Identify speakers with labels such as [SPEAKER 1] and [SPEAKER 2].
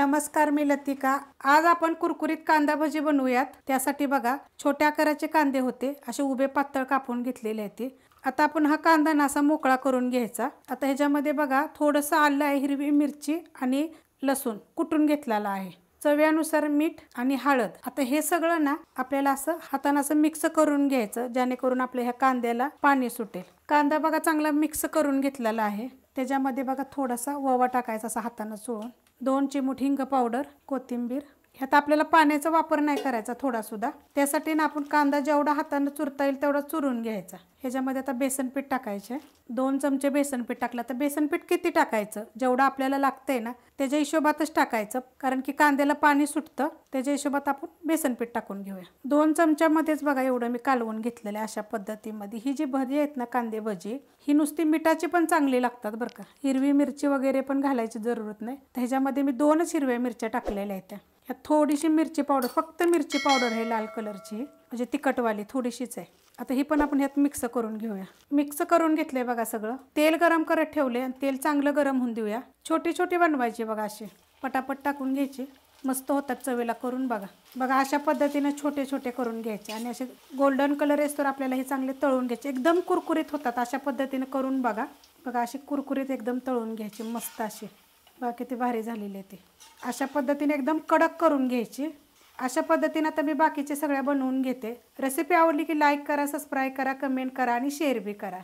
[SPEAKER 1] नमस्कार मी लतिका आज आपण कुरकुरीत कांदा भजी बनवूयात त्यासाठी बघा छोट्या आकाराचे कांदे होते असे उभे पातळ कापून घेतलेले आहेत आता आपण हा कांदा ना असा मोकळा करून घ्यायचा आता ह्याच्यामध्ये बघा थोडस आलं आहे हिरवी मिरची आणि लसूण कुटून घेतलेला आहे चव्यानुसार मीठ आणि हळद आता हे सगळं ना आपल्याला असं हातानं असं मिक्स करून घ्यायचं जेणेकरून आपल्या ह्या कांद्याला पाणी सुटेल कांदा बघा चांगला मिक्स करून घेतलेला आहे त्याच्यामध्ये बघा थोडासा ववा टाकायचा असा हातानं चोळून दोन चिमुठिंग पावडर कोथिंबीर ह्यात आपल्याला पाण्याचा वापर नाही करायचा थोडासुद्धा त्यासाठी ना आपण कांदा जेवढा हातानं चुरता येईल तेवढा चुरून घ्यायचा ह्याच्यामध्ये आता बेसनपीठ टाकायचे दोन चमचे बेसनपीठ टाकलं तर बेसनपीठ किती टाकायचं जेवढं आपल्याला लागतंय ना त्याच्या हिशोबातच टाकायचं कारण की कांद्याला पाणी सुटतं त्याच्या हिशोबात आपण बेसनपीठ टाकून घेऊया दोन चमच्यामध्येच बघा एवढं मी कालवून घेतलेलं अशा पद्धतीमध्ये ही जी भजी आहेत ना कांदे भजी ही नुसती मिठाची पण चांगली लागतात बरं का हिरवी मिरची वगैरे पण घालायची जरूरत नाही ह्याच्यामध्ये मी दोनच हिरव्या मिरच्या टाकलेल्या आहेत ह्यात थोडीशी मिरची पावडर फक्त मिरची पावडर आहे लाल कलरची म्हणजे तिखटवाली थोडीशीच आहे आता ही पण आपण ह्यात मिक्स करून घेऊया मिक्स करून घेतलंय बघा सगळं तेल गरम करत ठेवले आणि तेल चांगलं गरम होऊन देऊया छोटी छोटी बनवायची बघा असे पटापट टाकून घ्यायची मस्त होतात चवीला करून बघा बघा अशा पद्धतीने छोटे छोटे करून घ्यायचे आणि असे गोल्डन कलर येतो तर आपल्याला हे चांगले तळून घ्यायचे एकदम कुरकुरीत होतात अशा पद्धतीने करून बघा बघा असे कुरकुरीत एकदम तळून घ्यायचे मस्त असे बाकी ते भारी झालेली आहे ती अशा पद्धतीने एकदम कडक करून घ्यायची अशा पद्धतीने आता मी बाकीचे सगळ्या बनवून घेते रेसिपी आवडली की लाईक करा सबस्क्राईब करा कमेंट करा आणि शेअर बी करा